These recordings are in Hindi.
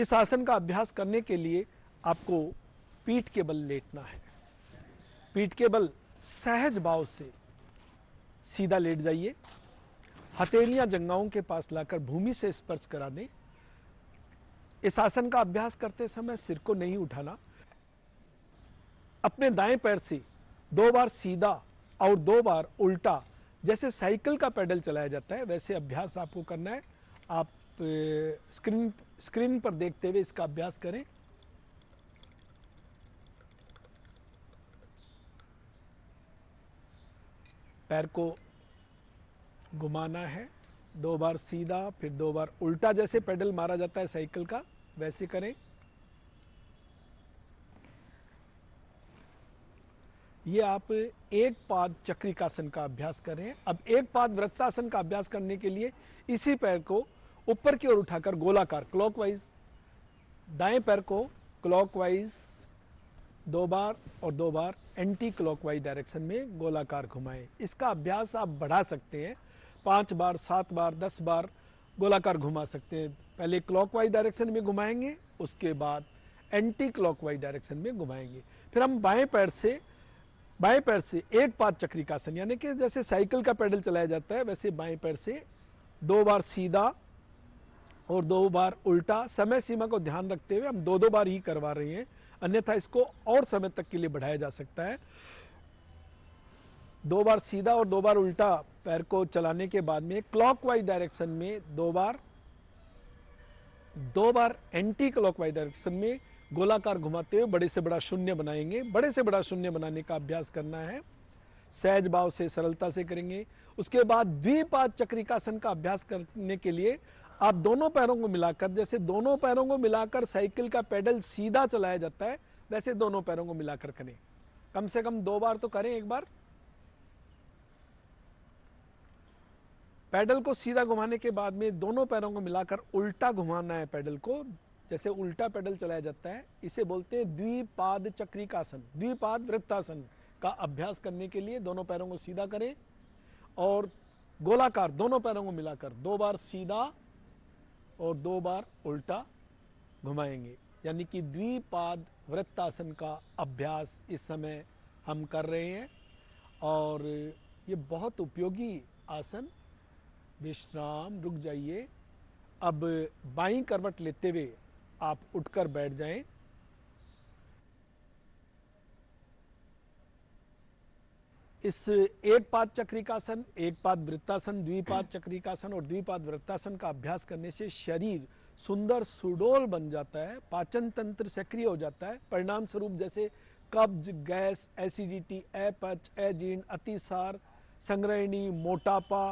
इस आसन का अभ्यास करने के लिए आपको पीठ के बल लेटना है पीठ के बल सहज भाव से सीधा लेट जाइए हथेलियां जंगाओं के पास लाकर भूमि से स्पर्श करा दें इस आसन का अभ्यास करते समय सिर को नहीं उठाना अपने दाएं पैर से दो बार सीधा और दो बार उल्टा जैसे साइकिल का पैडल चलाया जाता है वैसे अभ्यास आपको करना है आप स्क्रीन स्क्रीन पर देखते हुए इसका अभ्यास करें पैर को घुमाना है दो बार सीधा फिर दो बार उल्टा जैसे पेडल मारा जाता है साइकिल का वैसे करें ये आप एक पाद चक्रिकासन का अभ्यास करें अब एक पाद वृत्तासन का अभ्यास करने के लिए इसी पैर को ऊपर की ओर उठाकर गोलाकार क्लॉकवाइज दाएं पैर को क्लॉकवाइज दो बार और दो बार एंटी क्लॉकवाइज डायरेक्शन में गोलाकार घुमाएं इसका अभ्यास आप बढ़ा सकते हैं पांच बार सात बार दस बार गोलाकार घुमा सकते हैं पहले क्लॉकवाइज डायरेक्शन में घुमाएंगे उसके बाद एंटी क्लॉकवाइज डायरेक्शन में घुमाएंगे फिर हम बाएं पैर से बाएं पैर से एक पाद चक्रिकासन यानी कि जैसे साइकिल का पैडल चलाया जाता है वैसे बाएं पैर से दो बार सीधा और दो बार उल्टा समय सीमा को ध्यान रखते हुए हम दो दो बार ही करवा रहे हैं अन्यथा इसको और समय तक के लिए बढ़ाया जा सकता है दो बार सीधा और दो बार उल्टा पैर को चलाने के बाद में क्लॉकवाइज डायरेक्शन में दो बार दो बार एंटी क्लॉकवाइज डायरेक्शन में गोलाकार घुमाते हुए बड़े से बड़ा शून्य बनाएंगे बड़े से बड़ा शून्य बनाने का अभ्यास करना है सहज भाव से सरलता से करेंगे उसके बाद द्विपाद चक्रिकासन का अभ्यास करने के लिए आप दोनों पैरों को मिलाकर जैसे दोनों पैरों को मिलाकर साइकिल का पैडल सीधा चलाया जाता है वैसे दोनों पैरों को मिलाकर करें कम से कम दो बार तो करें एक बार पैडल को सीधा घुमाने के बाद में दोनों पैरों को मिलाकर उल्टा घुमाना है पैडल को जैसे उल्टा पैडल चलाया जाता है इसे बोलते हैं द्विपाद चक्रिकासन द्विपाद वृत्तासन का अभ्यास करने के लिए दोनों पैरों को सीधा करें और गोलाकार दोनों पैरों को मिलाकर दो बार सीधा और दो बार उल्टा घुमाएंगे यानी कि द्विपाद वृत्तासन का अभ्यास इस समय हम कर रहे हैं और ये बहुत उपयोगी आसन विश्राम रुक जाइए अब बाई करवट लेते हुए आप उठकर बैठ जाएं इस एक पाद चक्रिकासन एक पाद वृत्तासन द्विपाद चक्रिकासन और द्विपाद वृत्तासन का अभ्यास करने से शरीर सुंदर सुडोल बन जाता है पाचन तंत्र सक्रिय हो जाता है परिणाम स्वरूप जैसे कब्ज गैस एसिडिटी अपच अजीर्ण अतिसार संग्रहणी मोटापा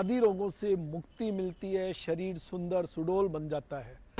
आदि रोगों से मुक्ति मिलती है शरीर सुंदर सुडोल बन जाता है